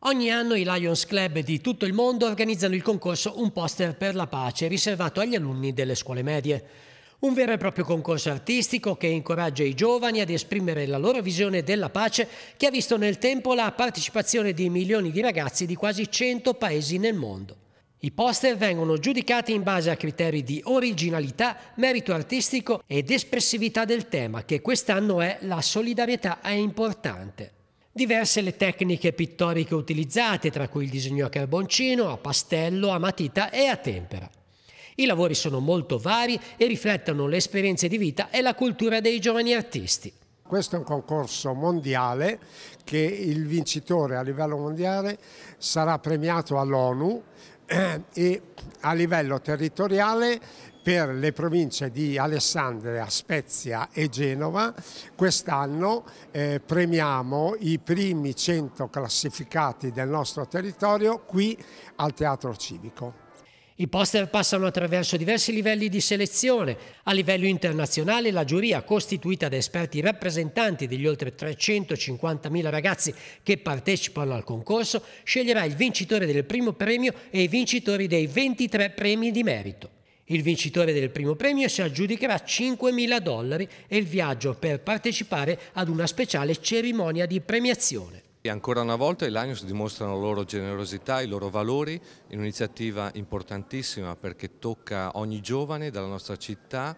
Ogni anno i Lions Club di tutto il mondo organizzano il concorso Un poster per la pace riservato agli alunni delle scuole medie. Un vero e proprio concorso artistico che incoraggia i giovani ad esprimere la loro visione della pace che ha visto nel tempo la partecipazione di milioni di ragazzi di quasi 100 paesi nel mondo. I poster vengono giudicati in base a criteri di originalità, merito artistico ed espressività del tema che quest'anno è la solidarietà è importante. Diverse le tecniche pittoriche utilizzate, tra cui il disegno a carboncino, a pastello, a matita e a tempera. I lavori sono molto vari e riflettono le esperienze di vita e la cultura dei giovani artisti. Questo è un concorso mondiale che il vincitore a livello mondiale sarà premiato all'ONU eh, e a livello territoriale per le province di Alessandria, Spezia e Genova. Quest'anno eh, premiamo i primi 100 classificati del nostro territorio qui al Teatro Civico. I poster passano attraverso diversi livelli di selezione. A livello internazionale la giuria, costituita da esperti rappresentanti degli oltre 350.000 ragazzi che partecipano al concorso, sceglierà il vincitore del primo premio e i vincitori dei 23 premi di merito. Il vincitore del primo premio si aggiudicherà 5.000 dollari e il viaggio per partecipare ad una speciale cerimonia di premiazione. E ancora una volta i Lions dimostrano la loro generosità, i loro valori, in un'iniziativa importantissima perché tocca ogni giovane dalla nostra città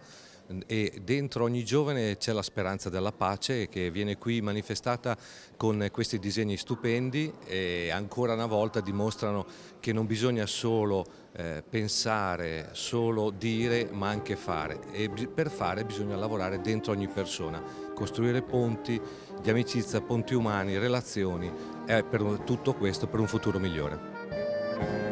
e dentro ogni giovane c'è la speranza della pace che viene qui manifestata con questi disegni stupendi e ancora una volta dimostrano che non bisogna solo eh, pensare, solo dire ma anche fare e per fare bisogna lavorare dentro ogni persona, costruire ponti di amicizia, ponti umani, relazioni e per tutto questo per un futuro migliore.